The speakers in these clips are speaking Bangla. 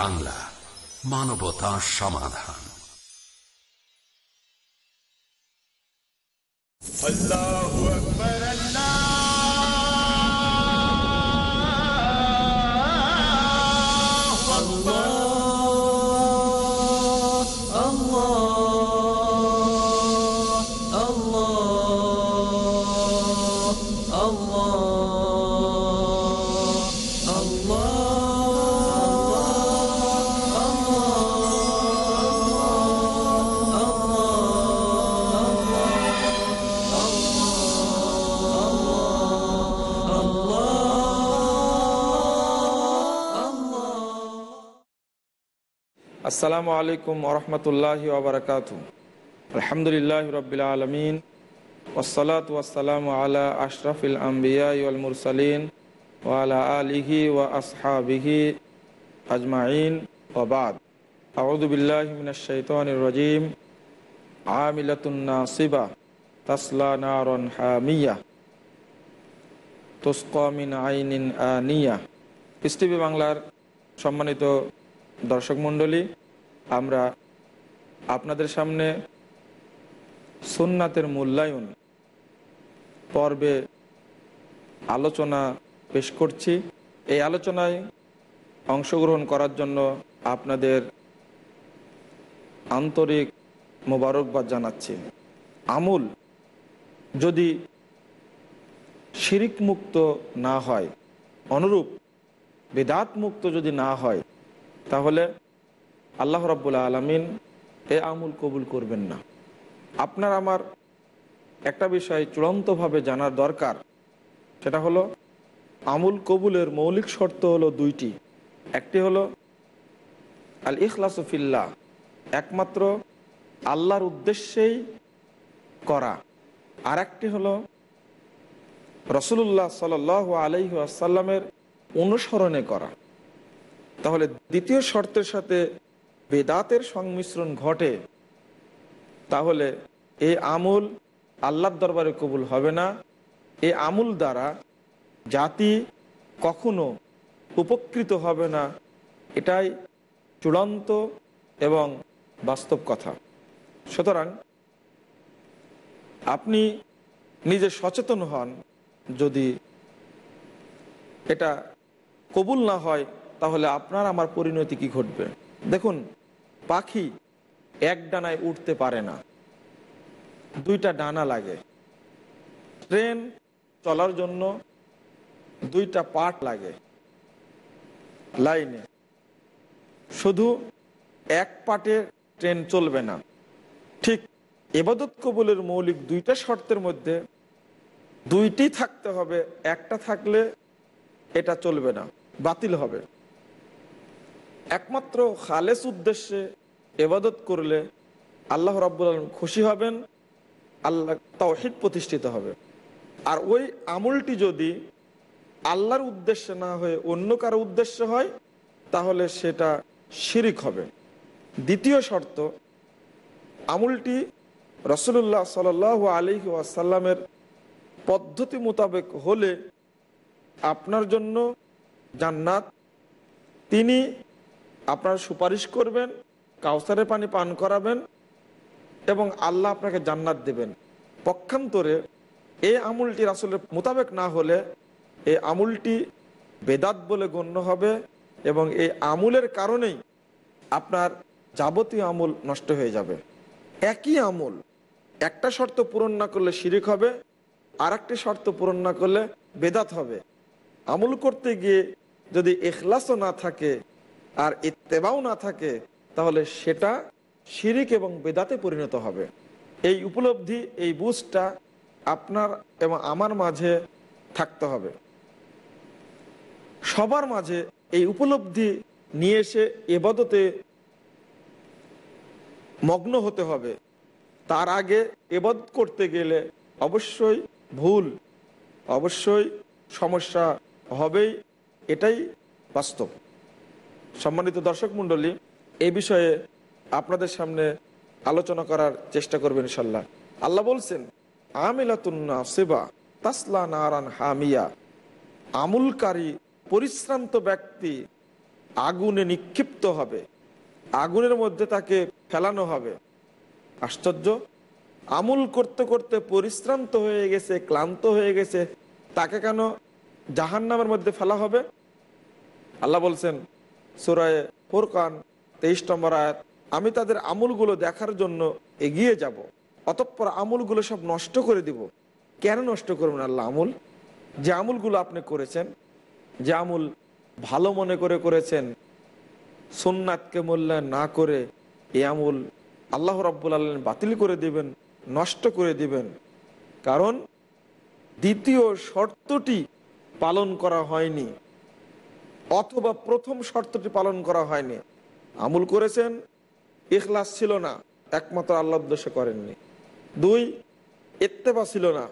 বাংলা মানবতা সমাধান আল্লাহু আকবার আল্লাহ আসসালামু আলাইকুম ওরহমতুল্লাহ ওবরাকাত আলহামদুলিল্লাহ রবিল আলমিন ওসলাত ওয়াসালাম আলা আশরাফিল আম্বিয়াল মুরসালিন ওয়ালা আলিহি ওয়া আসহাবিহি আজমাইন ওবাদ আউদুবিল্লাহিমিনাশাইতানিরজিম আমিলাতুন্না সিবা তাসলা নারন হামিয়া তুস্কমিন আইনিন আনিয়া পৃথিবী বাংলার সম্মানিত দর্শক মণ্ডলী আমরা আপনাদের সামনে সুন্নাতের মূল্যায়ন পর্বে আলোচনা পেশ করছি এই আলোচনায় অংশগ্রহণ করার জন্য আপনাদের আন্তরিক মোবারকবাদ জানাচ্ছি আমুল যদি শিরিক মুক্ত না হয় অনুরূপ বেদাত মুক্ত যদি না হয় তাহলে আল্লাহ রব্বুল্লা আলমিন এ আমুল কবুল করবেন না আপনার আমার একটা বিষয় চূড়ান্তভাবে জানার দরকার সেটা হলো আমুল কবুলের মৌলিক শর্ত হলো দুইটি একটি হলো আল ইখলাসফিল্লা একমাত্র আল্লাহর উদ্দেশ্যেই করা আর একটি হলো রসুল্লাহ সাল আলহি আসাল্লামের অনুসরণে করা তাহলে দ্বিতীয় শর্তের সাথে বেদাতের সংমিশ্রণ ঘটে তাহলে এ আমুল আল্লাহর দরবারে কবুল হবে না এ আমুল দ্বারা জাতি কখনো উপকৃত হবে না এটাই চূড়ান্ত এবং বাস্তব কথা সুতরাং আপনি নিজে সচেতন হন যদি এটা কবুল না হয় তাহলে আপনার আমার পরিণতি কি ঘটবে দেখুন পাখি এক ডানায় উঠতে পারে না দুইটা ডানা লাগে ট্রেন চলার জন্য দুইটা পার্ট লাগে লাইনে শুধু এক পাটে ট্রেন চলবে না ঠিক এবাদত কবুলের মৌলিক দুইটা শর্তের মধ্যে দুইটি থাকতে হবে একটা থাকলে এটা চলবে না বাতিল হবে একমাত্র খালেস উদ্দেশ্যে এবাদত করলে আল্লাহ রাব্বুল আলম খুশি হবেন আল্লাহ হিট প্রতিষ্ঠিত হবে আর ওই আমলটি যদি আল্লাহর উদ্দেশ্যে না হয়ে অন্য কারো উদ্দেশ্য হয় তাহলে সেটা শিরিক হবে দ্বিতীয় শর্ত আমুলটি রসুল্লাহ সাল আলী আসাল্লামের পদ্ধতি মোতাবেক হলে আপনার জন্য জান্নাত তিনি আপনার সুপারিশ করবেন কাউসারের পানি পান করাবেন এবং আল্লাহ আপনাকে জান্নাত দেবেন পক্ষান্তরে এই আমুলটি আসলে মোতাবেক না হলে এই আমুলটি বেদাত বলে গণ্য হবে এবং এই আমুলের কারণেই আপনার যাবতীয় আমল নষ্ট হয়ে যাবে একই আমল একটা শর্ত পূরণ না করলে শিরিক হবে আর একটি শর্ত পূরণ না করলে বেদাত হবে আমুল করতে গিয়ে যদি এখলাসও না থাকে আর ইত্তেবাও না থাকে তাহলে সেটা শিরিক এবং বেদাতে পরিণত হবে এই উপলব্ধি এই বুঝটা আপনার এবং আমার মাঝে থাকতে হবে সবার মাঝে এই উপলব্ধি নিয়ে এসে এবাদতে মগ্ন হতে হবে তার আগে এবাদ করতে গেলে অবশ্যই ভুল অবশ্যই সমস্যা হবেই এটাই বাস্তব সম্মানিত দর্শক মন্ডলী এ বিষয়ে আপনাদের সামনে আলোচনা করার চেষ্টা করবেন ইনশাল্লাহ আল্লাহ বলছেন আমিলাতুন্না সেবা তাসলা নারান হামিয়া আমুলকারী পরিশ্রান্ত ব্যক্তি আগুনে নিক্ষিপ্ত হবে আগুনের মধ্যে তাকে ফেলানো হবে আশ্চর্য আমুল করতে করতে পরিশ্রান্ত হয়ে গেছে ক্লান্ত হয়ে গেছে তাকে কেন জাহান্নামের মধ্যে ফেলা হবে আল্লাহ বলছেন সুরায় ফোরকান তেইশ নম্বর আয়াত আমি তাদের আমুলগুলো দেখার জন্য এগিয়ে যাব। অতঃপর আমুলগুলো সব নষ্ট করে দিব কেন নষ্ট করবেন আল্লাহ আমুল যে আমুলগুলো আপনি করেছেন যে আমুল ভালো মনে করে করেছেন সোননাথকে মূল্যায়ন না করে এই আমুল আল্লাহ রব্বুল আল্লাহ বাতিল করে দিবেন নষ্ট করে দিবেন কারণ দ্বিতীয় শর্তটি পালন করা হয়নি অথবা প্রথম শর্তটি পালন করা হয়নি আমুল করেছেন ইখলাস ছিল না একমাত্র আল্লাহ উদ্দেশ্যে করেননি দুই ইত্তেবা ছিল না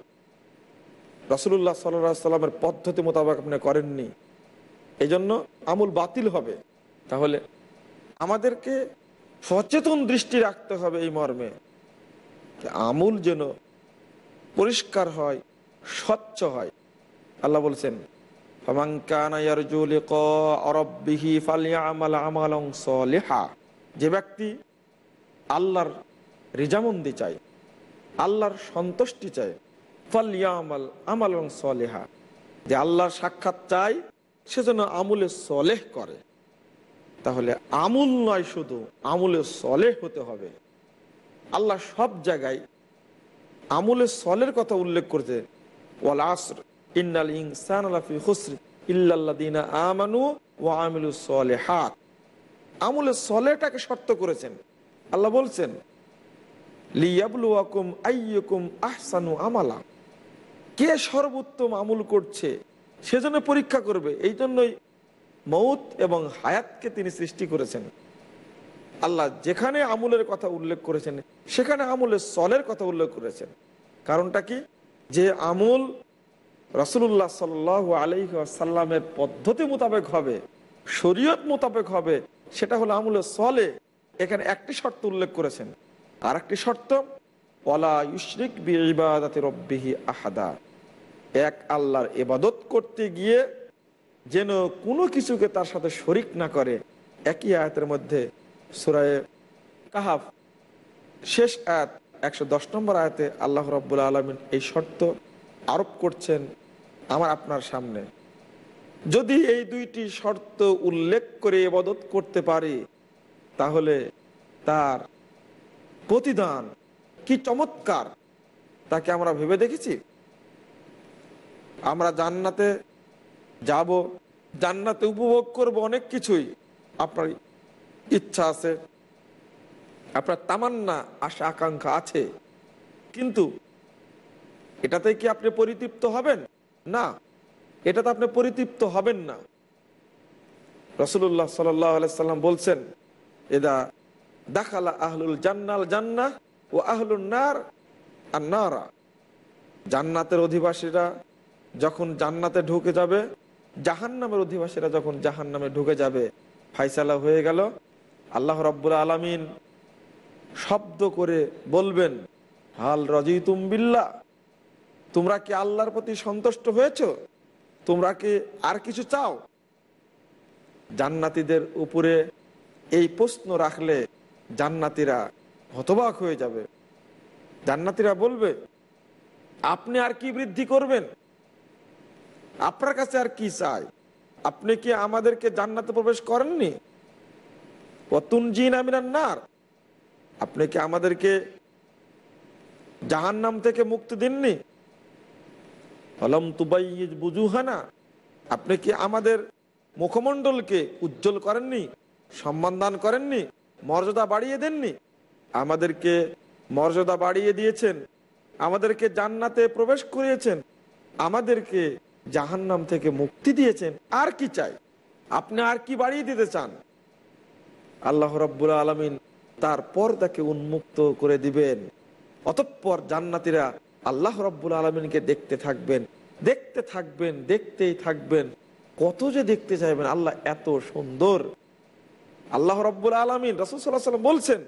রসুল্লাহ সাল্লাহ সাল্লামের পদ্ধতি মোতাবেক আপনি করেননি এই জন্য আমল বাতিল হবে তাহলে আমাদেরকে সচেতন দৃষ্টি রাখতে হবে এই মর্মে আমুল যেন পরিষ্কার হয় স্বচ্ছ হয় আল্লাহ বলছেন فمن كان يرجو لقاء ربه فليعمل عملا صالحا যে ব্যক্তি আল্লাহর রিজামন্দি চায় আল্লাহর সন্তুষ্টি চায় ফলিয়ামাল আমাল এবং সলেহা যে আল্লাহর সাক্ষাৎ চায় সেজন্য আমুলে সলেহ করে তাহলে আমুল নয় শুধু আমুলে সলেহ হতে হবে আল্লাহ সব জায়গায় আমুলে সলের কথা উল্লেখ করতে ওয়াল ইন্নাল ইনসান আলাফি হুসরি ইল্লাল্লাদিনা আমানু ওয়া আমিলু সলেহাত আমুলে সলেটাকে শর্ত করেছেন আল্লাহ বলছেন লিয়াবলুয়াকুম আইয়কুম আহসানু আমালা কে সর্বোত্তম আমুল করছে সেজন্য পরীক্ষা করবে এই জন্যই মৌত এবং হায়াতকে তিনি সৃষ্টি করেছেন আল্লাহ যেখানে আমুলের কথা উল্লেখ করেছেন সেখানে আমুলের সলের কথা উল্লেখ করেছেন কারণটা কি যে আমুল রাসুল্লাহ সাল সাল্লামের পদ্ধতি মোতাবেক হবে শরীয়ত মোতাবেক হবে সেটা হলো আমুলে সলে এখানে একটি শর্ত উল্লেখ করেছেন আর একটি শর্ত ওলা ইউশরিক বিবাদাতে রব্বিহি আহাদা এক আল্লাহর এবাদত করতে গিয়ে যেন কোনো কিছুকে তার সাথে শরিক না করে একই আয়াতের মধ্যে সুরায় কাহাফ শেষ আয়াত একশো দশ নম্বর আয়াতে আল্লাহ রব্বুল আলমিন এই শর্ত আরোপ করছেন আমার আপনার সামনে যদি এই দুইটি শর্ত উল্লেখ করে এবাদত করতে পারি তাহলে তার প্রতিদান কি চমৎকার তাকে আমরা ভেবে দেখেছি আমরা জান্নাতে যাব জান্নাতে উপভোগ করব অনেক কিছুই আপনার ইচ্ছা আছে আপনার তামান্না আশা আকাঙ্ক্ষা আছে কিন্তু এটাতে কি আপনি পরিতৃপ্ত হবেন না এটাতে আপনি পরিতৃপ্ত হবেন না রসুল্লাহ সাল্লাম বলছেন এদা দাখালা আহলুল জান্নাল জান্না ও আহলুল নার আর নারা জান্নাতের অধিবাসীরা যখন জান্নাতে ঢুকে যাবে জাহান নামের অধিবাসীরা যখন জাহান নামে ঢুকে যাবে ফাইসালা হয়ে গেল আল্লাহ রব্বুল আলমিন শব্দ করে বলবেন হাল রজি তুম্বিল্লা তোমরা কি আল্লাহর প্রতি সন্তুষ্ট হয়েছ তোমরা কি আর কিছু চাও জান্নাতিদের উপরে এই প্রশ্ন রাখলে জান্নাতিরা হতবাক হয়ে যাবে জান্নাতিরা বলবে আপনি আর কি বৃদ্ধি করবেন আপনার কাছে আর কি চাই আপনি কি আমাদেরকে জান্নাতে প্রবেশ করেননি অতুন জিন নার আপনি কি আমাদেরকে জাহান্নাম থেকে মুক্তি দিননি আপনি কি আমাদের মুখমণ্ডলকে উজ্জ্বল করেননি সম্মান দান করেননি মর্যাদা বাড়িয়ে দেননি আমাদেরকে মর্যাদা বাড়িয়ে দিয়েছেন আমাদেরকে জান্নাতে প্রবেশ করিয়েছেন আমাদেরকে জাহান্নাম থেকে মুক্তি দিয়েছেন আর কি চাই আপনি আর কি বাড়িয়ে দিতে চান আল্লাহ রব্বুল আলমিন তারপর তাকে উন্মুক্ত করে দিবেন অতঃপর জান্নাতিরা আল্লাহ রব্বুল আলমিনকে দেখতে থাকবেন দেখতে থাকবেন দেখতেই থাকবেন কত যে দেখতে চাইবেন আল্লাহ এত সুন্দর আল্লাহ রব্বুল আলমিন রসুল সাল্লাহ বলছেন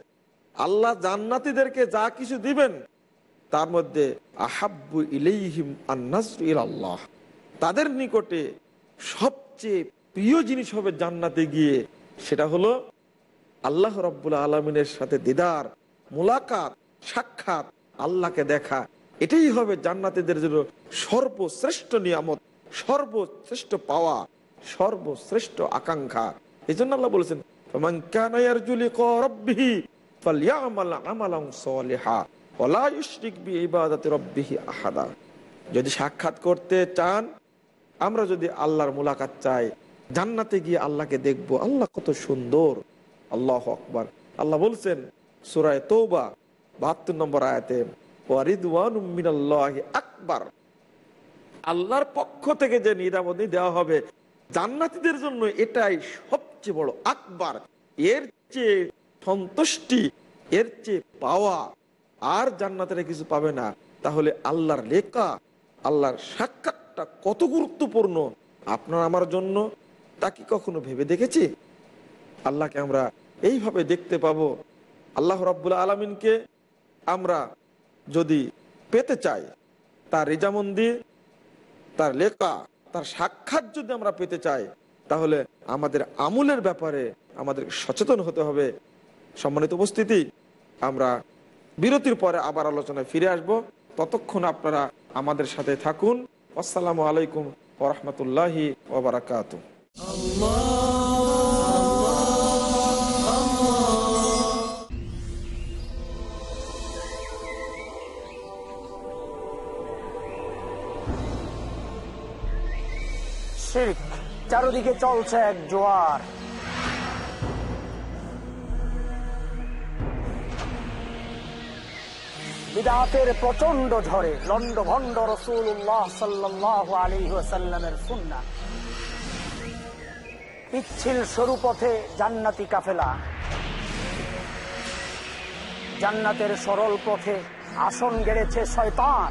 আল্লাহ জান্নাতিদেরকে যা কিছু দিবেন তার মধ্যে আহাব্বু ইলেহিম আল্লাহ তাদের নিকটে সবচেয়ে প্রিয় জিনিস হবে জান্নাতে গিয়ে সেটা হলো আল্লাহ রব্বুল আলমিনের সাথে দিদার মোলাকাত সাক্ষাৎ আল্লাহকে দেখা এটাই হবে জান্নাতিদের জন্য সর্বশ্রেষ্ঠ নিয়ামত সর্বশ্রেষ্ঠ পাওয়া সর্বশ্রেষ্ঠ আকাঙ্ক্ষা এই জন্য আল্লাহ বলেছেন যদি সাক্ষাৎ করতে চান আমরা যদি আল্লাহর মুলাকাত চাই জান্নাতে গিয়ে আল্লাহকে দেখব আল্লাহ কত সুন্দর আল্লাহ আকবর আল্লাহ বলছেন সুরায় তৌবা বাহাত্তর নম্বর আয়াতে আকবার আল্লাহর পক্ষ থেকে যে নিরাপদি দেওয়া হবে জান্নাতিদের জন্য এটাই সবচেয়ে বড় আকবার এর চেয়ে সন্তুষ্টি এর চেয়ে পাওয়া আর জান্নাতেরা কিছু পাবে না তাহলে আল্লাহর লেখা আল্লাহর সাক্ষাৎটা কত গুরুত্বপূর্ণ আপনার আমার জন্য তা কি কখনো ভেবে দেখেছি আল্লাহকে আমরা এইভাবে দেখতে পাবো আল্লাহ রাবুল আলমিনকে আমরা যদি পেতে চাই তার রেজামন্দি তার লেখা তার সাক্ষাৎ যদি আমরা পেতে চাই তাহলে আমাদের আমুলের ব্যাপারে আমাদের সচেতন হতে হবে সম্মানিত উপস্থিতি আমরা বিরতির পরে আবার আলোচনায় ফিরে আসব ততক্ষণ আপনারা আমাদের সাথে থাকুন আসসালামু আলাইকুম ওরহমতুল্লাহি ওবরাকাত আল্লাহ শির্ক চারদিকে চলছে এক জোয়ার বিদাতের প্রচন্ড ঝড়ে লন্ড ভন্ড রসুল্লাহ সাল্লাহ সুন্না পিচ্ছিল সরু পথে জান্নাতি কাফেলা জান্নাতের সরল পথে আসন গেড়েছে শয়তান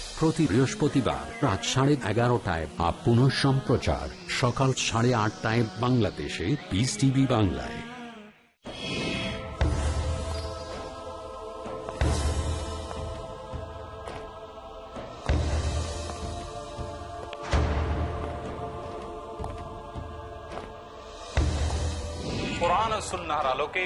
প্রতি বৃহস্পতিবার রাত সাড়ে এগারোটায় বা পুনঃ সম্প্রচার সকাল সাড়ে আটটায় বাংলাদেশে পিস টিভি বাংলায় কোরআন সুন্নার আলোকে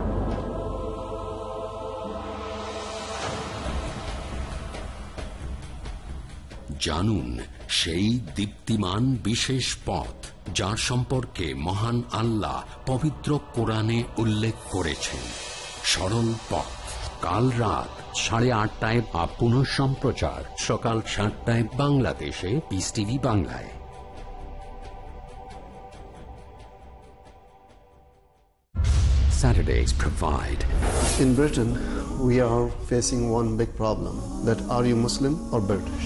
জানুন সেই দীপ্তিমান বিশেষ পথ যার সম্পর্কে মহান আল্লাহ পবিত্র কোরআনে উল্লেখ করেছেন সরল পথ কাল রাত সাড়ে আটটায় বা পুনঃ সম্প্রচার সকাল সাতটায় বাংলাদেশে পিস টিভি বাংলায় Saturdays provide. In Britain, we are facing one big problem that are you Muslim or British?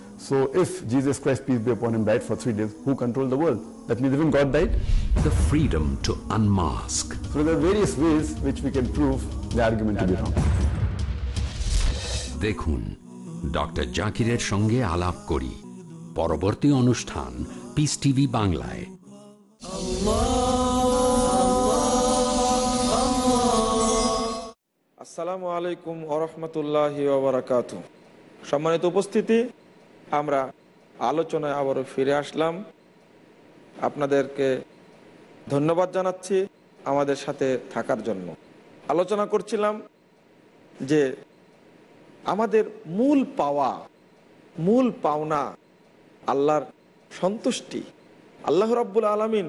So if Jesus Christ, peace be upon him, died for three days, who controlled the world? That means even God died. The freedom to unmask. So there are various ways which we can prove the argument to be wrong. দেখুন ডক্টর জাকিরের সঙ্গে আলাপ করি পরবর্তী অনুষ্ঠান পিস টিভি বাংলায় আসসালামু আলাইকুম ওরহমতুল্লাহ সম্মানিত উপস্থিতি আমরা আলোচনায় আবারও ফিরে আসলাম আপনাদেরকে ধন্যবাদ জানাচ্ছি আমাদের সাথে থাকার জন্য আলোচনা করছিলাম যে আমাদের মূল পাওয়া মূল পাওনা আল্লাহর সন্তুষ্টি আল্লাহ রাব্বুল আলমিন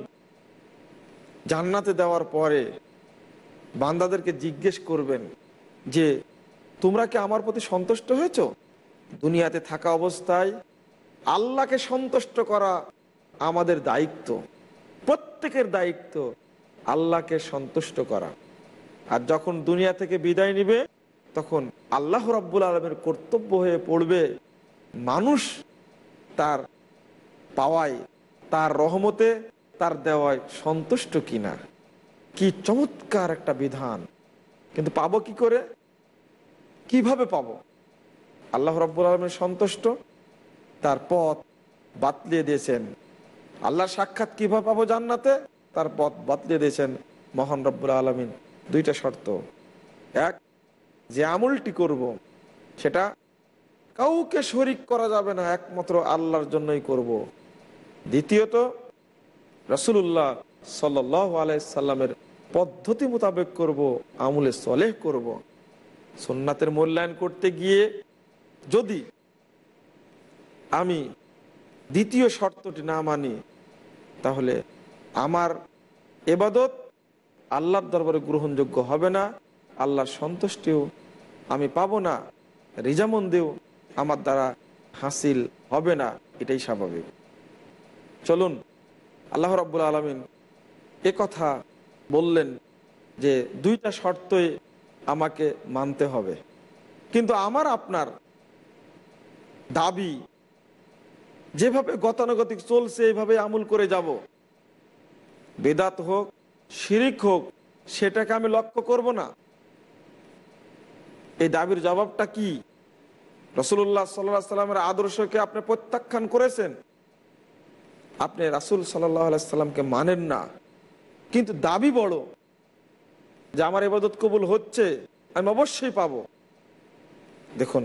জান্নাতে দেওয়ার পরে বান্দাদেরকে জিজ্ঞেস করবেন যে তোমরা কি আমার প্রতি সন্তুষ্ট হয়েছো দুনিয়াতে থাকা অবস্থায় আল্লাহকে সন্তুষ্ট করা আমাদের দায়িত্ব প্রত্যেকের দায়িত্ব আল্লাহকে সন্তুষ্ট করা আর যখন দুনিয়া থেকে বিদায় নিবে তখন আল্লাহ রব্বুল আলমের কর্তব্য হয়ে পড়বে মানুষ তার পাওয়ায় তার রহমতে তার দেওয়ায় সন্তুষ্ট কিনা কি চমৎকার একটা বিধান কিন্তু পাবো কি করে কিভাবে পাবো আল্লাহ রব্বুল আলমের সন্তুষ্ট তার পথ বাতলিয়ে দিয়েছেন আল্লাহর সাক্ষাৎ কিভাবে পাবো জান্নাতে তার পথ বাতলিয়ে দিয়েছেন মহান রব্বুল আলমিন দুইটা শর্ত এক যে আমুলটি করব। সেটা কাউকে শরিক করা যাবে না একমাত্র আল্লাহর জন্যই করব। দ্বিতীয়ত রসুল্লাহ সাল্লাহ আলাইসাল্লামের পদ্ধতি মোতাবেক করব আমুলে সলেহ করব। সোননাথের মূল্যায়ন করতে গিয়ে যদি আমি দ্বিতীয় শর্তটি না মানি তাহলে আমার এবাদত আল্লাহর দরবারে গ্রহণযোগ্য হবে না আল্লাহর সন্তুষ্টিও আমি পাবো না রিজামন্দেও আমার দ্বারা হাসিল হবে না এটাই স্বাভাবিক চলুন আল্লাহ রাবুল আলমিন এ কথা বললেন যে দুইটা শর্তই আমাকে মানতে হবে কিন্তু আমার আপনার দাবি যেভাবে গতানুগতিক চলছে এইভাবে আমুল করে যাব বেদাত হোক শিরিক হোক সেটাকে আমি লক্ষ্য করব না এই দাবির জবাবটা কি রসুল্লাহ সাল্লাহ সাল্লামের আদর্শকে আপনি প্রত্যাখ্যান করেছেন আপনি রাসুল সাল্লাহ সাল্লামকে মানেন না কিন্তু দাবি বড় যে আমার এবাদত কবুল হচ্ছে আমি অবশ্যই পাব দেখুন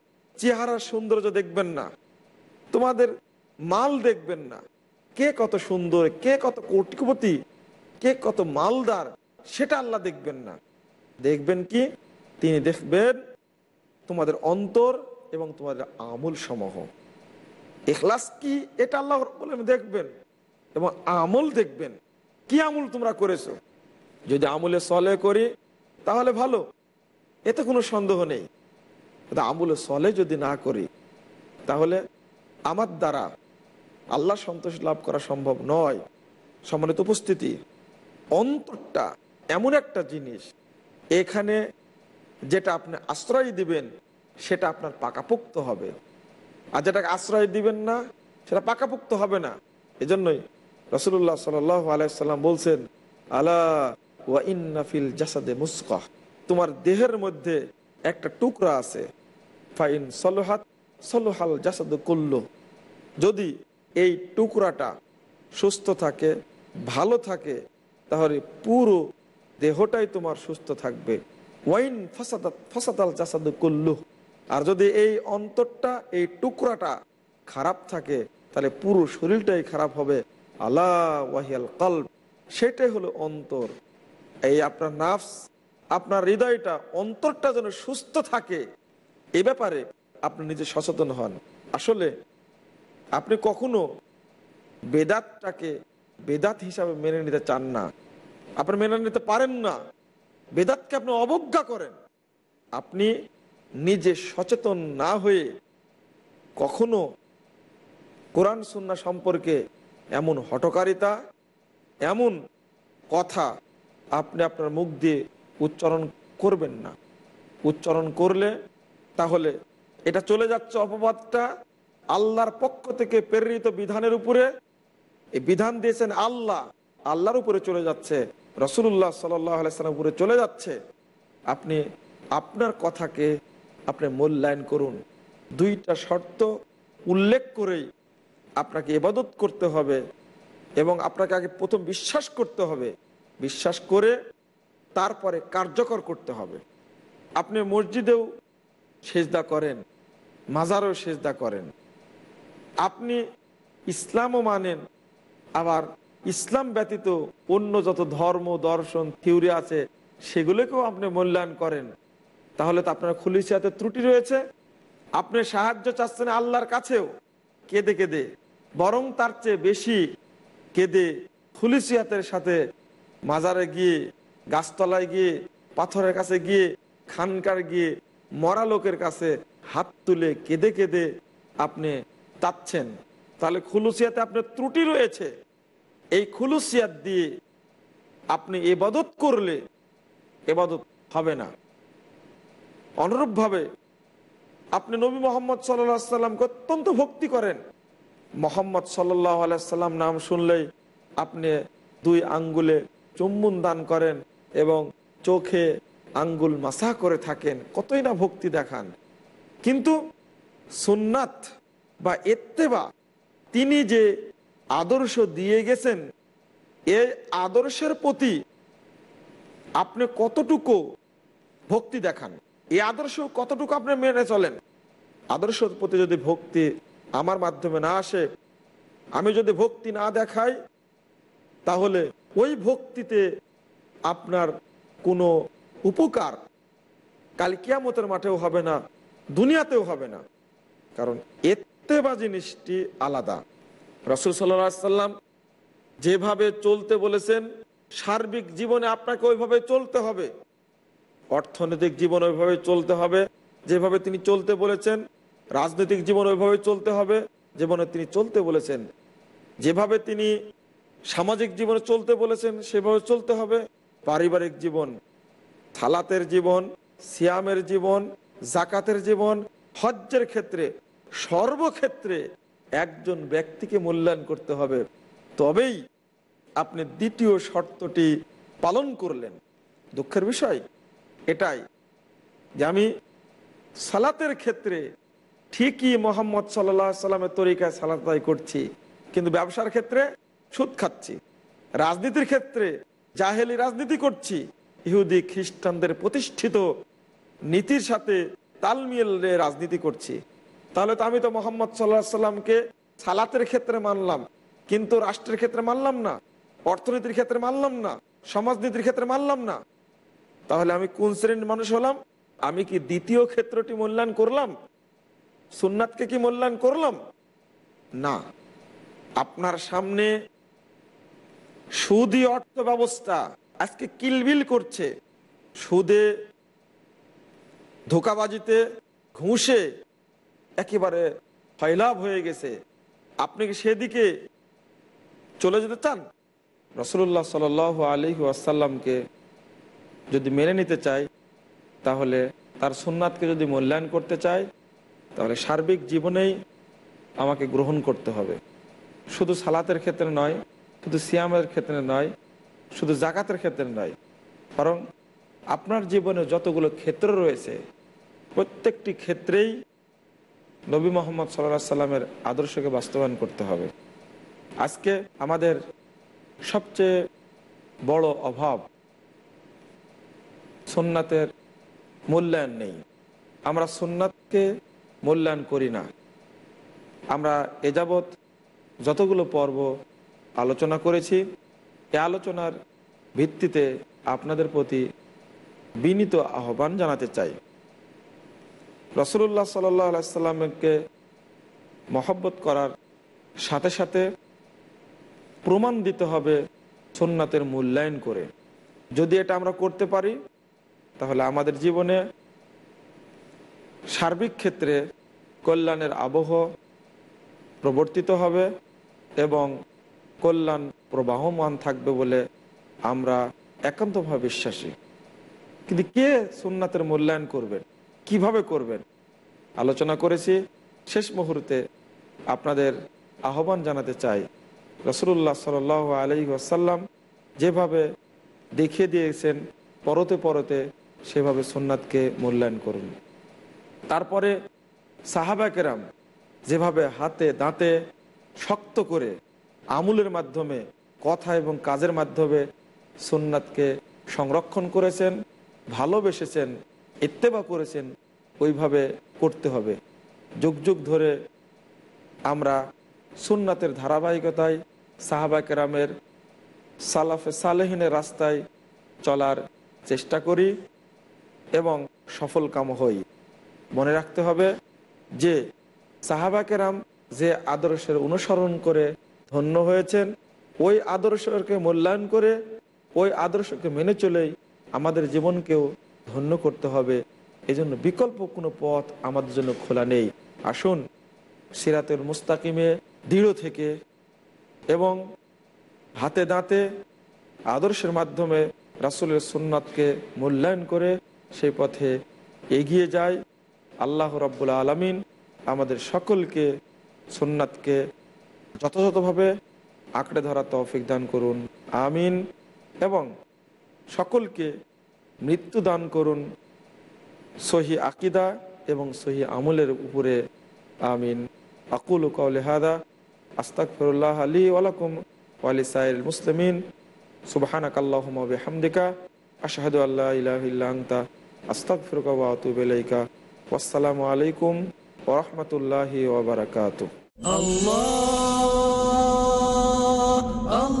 চেহারার সৌন্দর্য দেখবেন না তোমাদের মাল দেখবেন না কে কত সুন্দর কে কত কোটিপতি কে কত মালদার সেটা আল্লাহ দেখবেন না দেখবেন কি তিনি দেখবেন তোমাদের অন্তর এবং তোমাদের আমল সমূহ এখলাস কি এটা আল্লাহ বলেন দেখবেন এবং আমল দেখবেন কি আমল তোমরা করেছো যদি আমলে সলে করি তাহলে ভালো এতে কোনো সন্দেহ নেই তা আমুলে সলে যদি না করি তাহলে আমার দ্বারা আল্লাহ সন্তোষ লাভ করা সম্ভব নয় সম্মানিত উপস্থিতি অন্তরটা এমন একটা জিনিস এখানে যেটা আপনি আশ্রয় দিবেন সেটা আপনার পাকাপোক্ত হবে আর যেটাকে আশ্রয় দিবেন না সেটা পাকাপোক্ত হবে না এজন্যই রসুল্লাহ সাল আলাইসাল্লাম বলছেন আল্লাহ ওয়া জাসাদে মুস্কাহ তোমার দেহের মধ্যে একটা টুকরা আছে ফাইন সলোহাত সলোহাল জাসাদ করল যদি এই টুকরাটা সুস্থ থাকে ভালো থাকে তাহলে পুরো দেহটাই তোমার সুস্থ থাকবে ওয়াইন ফসাদাত ফসাদাল জাসাদ করলু আর যদি এই অন্তরটা এই টুকরাটা খারাপ থাকে তাহলে পুরো শরীরটাই খারাপ হবে আল্লাহ ওয়াহিয়াল কল্প সেটাই হলো অন্তর এই আপনার নাফস আপনার হৃদয়টা অন্তরটা যেন সুস্থ থাকে এ ব্যাপারে আপনি নিজে সচেতন হন আসলে আপনি কখনো বেদাতটাকে বেদাত হিসাবে মেনে নিতে চান না আপনি মেনে নিতে পারেন না বেদাতকে আপনি অবজ্ঞা করেন আপনি নিজে সচেতন না হয়ে কখনো কোরআন সুন্না সম্পর্কে এমন হটকারিতা এমন কথা আপনি আপনার মুখ দিয়ে উচ্চারণ করবেন না উচ্চারণ করলে তাহলে এটা চলে যাচ্ছে অপবাদটা আল্লাহর পক্ষ থেকে প্রেরিত বিধানের উপরে এই বিধান দিয়েছেন আল্লাহ আল্লাহর উপরে চলে যাচ্ছে রসুল্লাহ সাল্লাম উপরে চলে যাচ্ছে আপনি আপনার কথাকে আপনি মূল্যায়ন করুন দুইটা শর্ত উল্লেখ করেই আপনাকে ইবাদত করতে হবে এবং আপনাকে আগে প্রথম বিশ্বাস করতে হবে বিশ্বাস করে তারপরে কার্যকর করতে হবে আপনি মসজিদেও সেজদা করেন মাজারও সেজদা করেন আপনি ইসলামও মানেন আবার ইসলাম ব্যতীত অন্য যত ধর্ম দর্শন থিওরি আছে সেগুলোকেও আপনি মূল্যায়ন করেন তাহলে তো আপনার খুলিসিয়াতে ত্রুটি রয়েছে আপনি সাহায্য চাচ্ছেন আল্লাহর কাছেও কেঁদে কেঁদে বরং তার চেয়ে বেশি কেঁদে খুলিসিয়াতের সাথে মাজারে গিয়ে গাছতলায় গিয়ে পাথরের কাছে গিয়ে খানকার গিয়ে মরা লোকের কাছে হাত তুলে কেঁদে কেঁদে আপনি তাচ্ছেন তাহলে খুলুসিয়াতে আপনার ত্রুটি রয়েছে এই খুলুসিয়াত দিয়ে আপনি এবাদত করলে এবাদত হবে না অনুরূপভাবে আপনি নবী মোহাম্মদ সাল্লা সাল্লামকে অত্যন্ত ভক্তি করেন মোহাম্মদ সাল্লাহ আলাইসাল্লাম নাম শুনলেই আপনি দুই আঙ্গুলে চুম্বন দান করেন এবং চোখে আঙ্গুল মাসা করে থাকেন কতই না ভক্তি দেখান কিন্তু সুন্নাত বা এত্তেবা তিনি যে আদর্শ দিয়ে গেছেন এ আদর্শের প্রতি আপনি কতটুকু ভক্তি দেখান এই আদর্শ কতটুকু আপনি মেনে চলেন আদর্শের প্রতি যদি ভক্তি আমার মাধ্যমে না আসে আমি যদি ভক্তি না দেখাই তাহলে ওই ভক্তিতে আপনার কোনো উপকার কাল কিয়ামতের মাঠেও হবে না দুনিয়াতেও হবে না কারণ এত্তেবা জিনিসটি আলাদা রসুল সাল্লাম যেভাবে চলতে বলেছেন সার্বিক জীবনে আপনাকে ওইভাবে চলতে হবে অর্থনৈতিক জীবন ওইভাবে চলতে হবে যেভাবে তিনি চলতে বলেছেন রাজনৈতিক জীবন ওইভাবে চলতে হবে জীবনে তিনি চলতে বলেছেন যেভাবে তিনি সামাজিক জীবনে চলতে বলেছেন সেভাবে চলতে হবে পারিবারিক জীবন থালাতের জীবন সিয়ামের জীবন জাকাতের জীবন হজ্জের ক্ষেত্রে সর্বক্ষেত্রে একজন ব্যক্তিকে মূল্যায়ন করতে হবে তবেই আপনি দ্বিতীয় শর্তটি পালন করলেন দুঃখের বিষয় এটাই যে আমি সালাতের ক্ষেত্রে ঠিকই মোহাম্মদ সাল্লাহ সাল্লামের তরিকায় সালাত করছি কিন্তু ব্যবসার ক্ষেত্রে সুদ খাচ্ছি রাজনীতির ক্ষেত্রে জাহেলি রাজনীতি করছি ইহুদি খ্রিস্টানদের প্রতিষ্ঠিত নীতির সাথে তাল মিলে রাজনীতি করছি তাহলে তো আমি তো মোহাম্মদ সাল্লাহ সাল্লামকে সালাতের ক্ষেত্রে মানলাম কিন্তু রাষ্ট্রের ক্ষেত্রে মানলাম না অর্থনীতির ক্ষেত্রে মানলাম না সমাজনীতির ক্ষেত্রে মানলাম না তাহলে আমি কোন শ্রেণীর মানুষ হলাম আমি কি দ্বিতীয় ক্ষেত্রটি মূল্যায়ন করলাম সুন্নাতকে কি মূল্যায়ন করলাম না আপনার সামনে সুদি অর্থ ব্যবস্থা আজকে কিলবিল করছে সুদে ধোকাবাজিতে ঘুষে একেবারে ফয়লাভ হয়ে গেছে আপনি কি সেদিকে চলে যেতে চান রসুল্লাহ সাল আলী আসাল্লামকে যদি মেনে নিতে চাই তাহলে তার সুন্নাতকে যদি মূল্যায়ন করতে চাই তাহলে সার্বিক জীবনেই আমাকে গ্রহণ করতে হবে শুধু সালাতের ক্ষেত্রে নয় শুধু সিয়ামের ক্ষেত্রে নয় শুধু জাকাতের ক্ষেত্রে নয় বরং আপনার জীবনে যতগুলো ক্ষেত্র রয়েছে প্রত্যেকটি ক্ষেত্রেই নবী মোহাম্মদ সাল্লা সাল্লামের আদর্শকে বাস্তবায়ন করতে হবে আজকে আমাদের সবচেয়ে বড় অভাব সোননাথের মূল্যায়ন নেই আমরা সোননাথকে মূল্যায়ন করি না আমরা যাবৎ যতগুলো পর্ব আলোচনা করেছি এ আলোচনার ভিত্তিতে আপনাদের প্রতি বিনীত আহ্বান জানাতে চাই রসুল্লাহ সাল্লাইসাল্লামকে মহব্বত করার সাথে সাথে প্রমাণ দিতে হবে সোননাথের মূল্যায়ন করে যদি এটা আমরা করতে পারি তাহলে আমাদের জীবনে সার্বিক ক্ষেত্রে কল্যাণের আবহ প্রবর্তিত হবে এবং কল্যাণ প্রবাহমান থাকবে বলে আমরা একান্তভাবে বিশ্বাসী কিন্তু কে সুন্নাতের মূল্যায়ন করবেন কিভাবে করবেন আলোচনা করেছি শেষ মুহূর্তে আপনাদের আহ্বান জানাতে চাই রসুল্লাহ সাল আলি আসাল্লাম যেভাবে দেখিয়ে দিয়েছেন পরতে পরতে সেভাবে সোননাথকে মূল্যায়ন করুন তারপরে সাহাবাকেরাম যেভাবে হাতে দাঁতে শক্ত করে আমুলের মাধ্যমে কথা এবং কাজের মাধ্যমে সুন্নাতকে সংরক্ষণ করেছেন ভালোবেসেছেন ইত্তেবা করেছেন ওইভাবে করতে হবে যুগ যুগ ধরে আমরা সুন্নাতের ধারাবাহিকতায় সাহাবা কেরামের সালাফে সালেহিনের রাস্তায় চলার চেষ্টা করি এবং সফলকাম হই মনে রাখতে হবে যে সাহাবা কেরাম যে আদর্শের অনুসরণ করে ধন্য হয়েছেন ওই আদর্শকে মূল্যায়ন করে ওই আদর্শকে মেনে চলেই আমাদের জীবনকেও ধন্য করতে হবে এজন্য বিকল্প কোনো পথ আমাদের জন্য খোলা নেই আসুন সিরাতের মুস্তাকিমে দৃঢ় থেকে এবং হাতে দাঁতে আদর্শের মাধ্যমে রাসুলের সুন্নাতকে মূল্যায়ন করে সেই পথে এগিয়ে যায় আল্লাহ রব্বুল আলমিন আমাদের সকলকে সুন্নাতকে যথাযথভাবে আঁকড়ে ধরা তৌফিক দান করুন আমিন এবং সকলকে মৃত্যু দান করুন সহি আকিদা এবং সহি আমলের উপরে আমিন আকুল কৌলেহাদা আস্তাকফিরুল্লাহ আলী ওয়ালাকুম ওয়ালি সাইল মুসলিমিন হামদিকা আশাহাদু আল্লাহ ইলাহিল্লাংতা আস্তাকফিরুকা ওয়াতুবেলাইকা আসসালামু আলাইকুম ওরহমতুল্লাহি ওবরাকাত আল্লাহ Allah. Oh,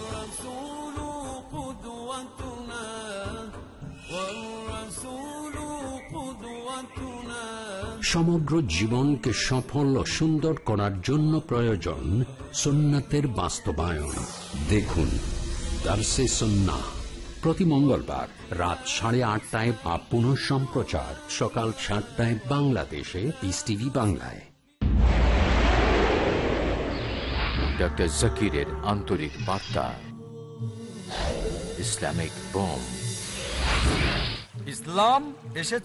সমগ্র জীবনকে সফল ও সুন্দর করার জন্য প্রয়োজন সোনাতের বাস্তবায়ন দেখুন দার্সে সন্না প্রতি মঙ্গলবার রাত সাড়ে আটটায় বা পুনঃ সম্প্রচার সকাল সাতটায় বাংলাদেশে ইস টিভি বাংলায় ডক্টর জাকিরের আন্তরিক বার্তা ইসলামিক বোম ইসলাম এসেছে